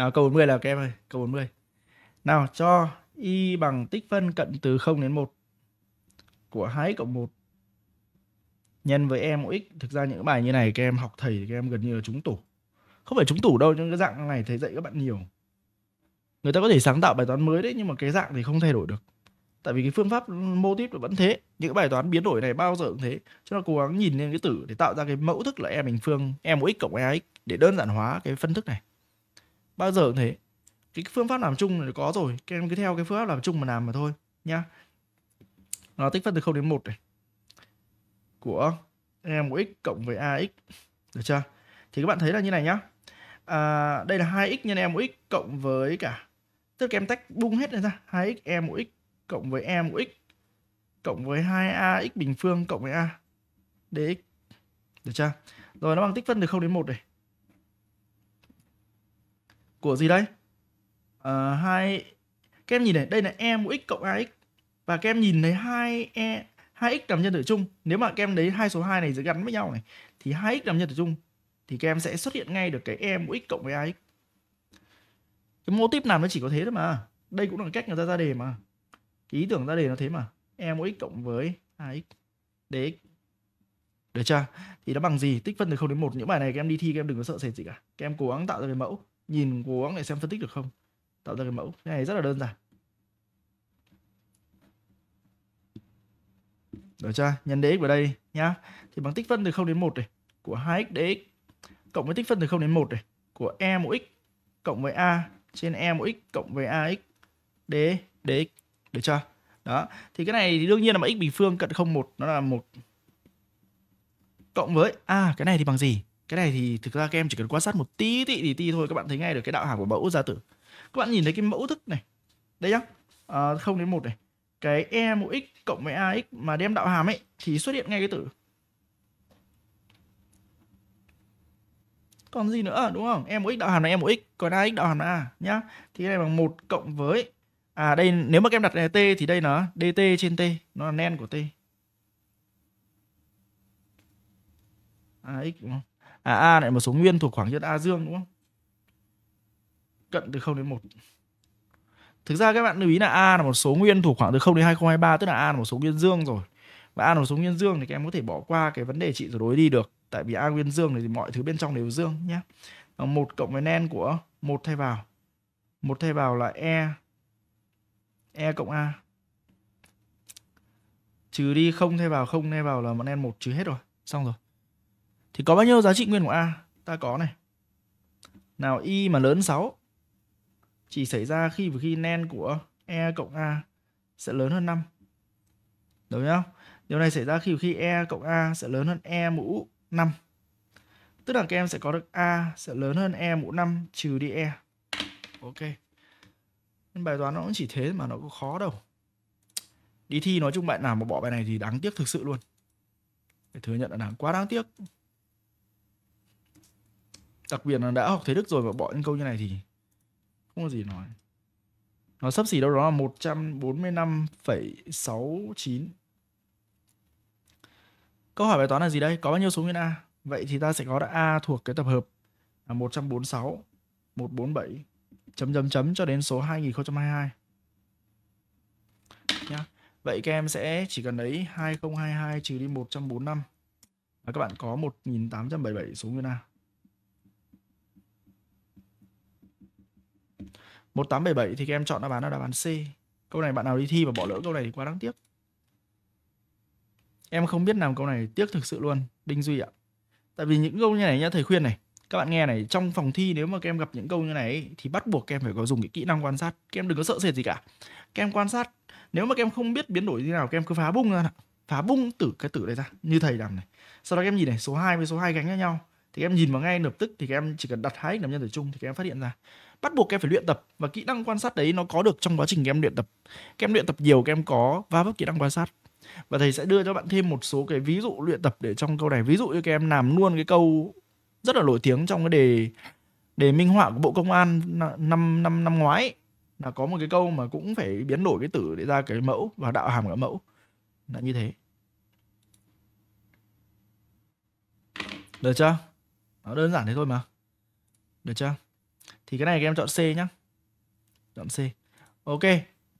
Nào câu 40 là các em ơi, câu 40. Nào cho y bằng tích phân cận từ 0 đến 1 của 2 cộng 1 nhân với em x. Thực ra những bài như này các em học thầy các em gần như là chúng tủ. Không phải chúng tủ đâu, nhưng cái dạng này thầy dạy các bạn nhiều. Người ta có thể sáng tạo bài toán mới đấy nhưng mà cái dạng thì không thay đổi được. Tại vì cái phương pháp mô típ vẫn thế, những bài toán biến đổi này bao giờ cũng thế. Cho nên cố gắng nhìn lên cái tử để tạo ra cái mẫu thức là e bình phương, e mũ x cộng e x để đơn giản hóa cái phân thức này bao giờ cũng thế cái phương pháp làm chung là có rồi các em cứ theo cái phương pháp làm chung mà làm mà thôi nhá nó tích phân từ 0 đến 1 này của em của x cộng với ax được chưa thì các bạn thấy là như này nhá à, đây là 2x nhân em của x cộng với cả tức là em tách bung hết lên ra 2x em của x cộng với em của x cộng với 2ax bình phương cộng với a dx được chưa rồi nó bằng tích phân từ 0 đến 1 này của gì đây à, hai các em nhìn này đây là e mũ x cộng ax và các em nhìn thấy hai e 2x nằm nhân tử chung nếu mà các em lấy hai số 2 này sẽ gắn với nhau này thì 2x nằm nhân tử chung thì các em sẽ xuất hiện ngay được cái e mũ x cộng với ax cái mô típ làm nó chỉ có thế thôi mà đây cũng là cách người ta ra đề mà cái ý tưởng ra đề nó thế mà e mũ x cộng với ax dx được chưa thì nó bằng gì tích phân từ 0 đến 1 những bài này các em đi thi các em đừng có sợ sệt gì cả các em cố gắng tạo ra cái mẫu nhìn của gắng để xem phân tích được không tạo ra cái mẫu cái này rất là đơn giản được chưa nhân dx vào đây nhá thì bằng tích phân từ 0 đến 1 này của 2x dx cộng với tích phân từ 0 đến 1 này của e mũ x cộng với a trên e mũ x cộng với ax d dx được chưa đó thì cái này thì đương nhiên là mà x bình phương cận 0 1 nó là một cộng với a à, cái này thì bằng gì cái này thì thực ra các em chỉ cần quan sát một tí tí tí tí thôi các bạn thấy ngay được cái đạo hàm của mẫu gia tử các bạn nhìn thấy cái mẫu thức này đây nhá à, ờ, 0 đến một này cái e mũ x cộng với ax mà đem đạo hàm ấy thì xuất hiện ngay cái tử còn gì nữa đúng không em mũ x đạo hàm là em mũ x còn ax đạo hàm là a nhá thì cái này bằng một cộng với à đây nếu mà các em đặt là t thì đây nó dt trên t nó là nen của t ax đúng không à, A lại một số nguyên thuộc khoảng chất A dương đúng không cận từ 0 đến 1 thực ra các bạn lưu ý là A là một số nguyên thuộc khoảng từ 0 đến 2023 tức là A là một số nguyên dương rồi và A là một số nguyên dương thì các em có thể bỏ qua cái vấn đề trị rồi đối đi được tại vì A nguyên dương thì mọi thứ bên trong đều dương nhé ờ, một cộng với nen của một thay vào một thay vào là E E cộng A trừ đi không thay vào không thay vào là bọn nen một trừ hết rồi xong rồi thì có bao nhiêu giá trị nguyên của A? Ta có này. Nào Y mà lớn 6 chỉ xảy ra khi và khi nen của E cộng A sẽ lớn hơn 5. Đúng không? Điều này xảy ra khi khi E cộng A sẽ lớn hơn E mũ 5. Tức là các em sẽ có được A sẽ lớn hơn E mũ 5 trừ đi E. Ok. Nên bài toán nó cũng chỉ thế mà nó có khó đâu. Đi thi nói chung bạn nào mà bỏ bài này thì đáng tiếc thực sự luôn. Phải thừa nhận là đáng quá đáng tiếc đặc biệt là đã học thế đức rồi mà bỏ những câu như này thì không có gì nói nó sắp xỉ đâu đó là 145,69 câu hỏi bài toán là gì đây có bao nhiêu số nguyên a vậy thì ta sẽ có a thuộc cái tập hợp là 146 147 chấm chấm chấm cho đến số 2022 nhá vậy các em sẽ chỉ cần lấy 2022 trừ đi 145 và các bạn có 1877 số nguyên a 1877 thì các em chọn đáp án là đáp án C. Câu này bạn nào đi thi mà bỏ lỡ câu này thì quá đáng tiếc. Em không biết làm câu này tiếc thực sự luôn, Đinh Duy ạ. Tại vì những câu như này nhá, thầy khuyên này, các bạn nghe này, trong phòng thi nếu mà các em gặp những câu như này thì bắt buộc các em phải có dùng cái kỹ năng quan sát, các em đừng có sợ sệt gì cả. Các em quan sát, nếu mà các em không biết biến đổi như nào, các em cứ phá bung ra, phá bung tử cái tử đây ra, như thầy làm này. Sau đó các em nhìn này, số 2 với số 2 gánh với nhau thì em nhìn vào ngay lập tức thì em chỉ cần đặt hai nằm nhân tử chung thì em phát hiện ra bắt buộc em phải luyện tập và kỹ năng quan sát đấy nó có được trong quá trình em luyện tập em luyện tập nhiều em có va vấp kỹ năng quan sát và thầy sẽ đưa cho bạn thêm một số cái ví dụ luyện tập để trong câu này ví dụ như các em làm luôn cái câu rất là nổi tiếng trong cái đề đề minh họa của bộ công an năm năm năm ngoái là có một cái câu mà cũng phải biến đổi cái tử để ra cái mẫu và đạo hàm cả mẫu là như thế được chưa đó, đơn giản thế thôi mà. Được chưa? Thì cái này các em chọn C nhá. Chọn C. Ok,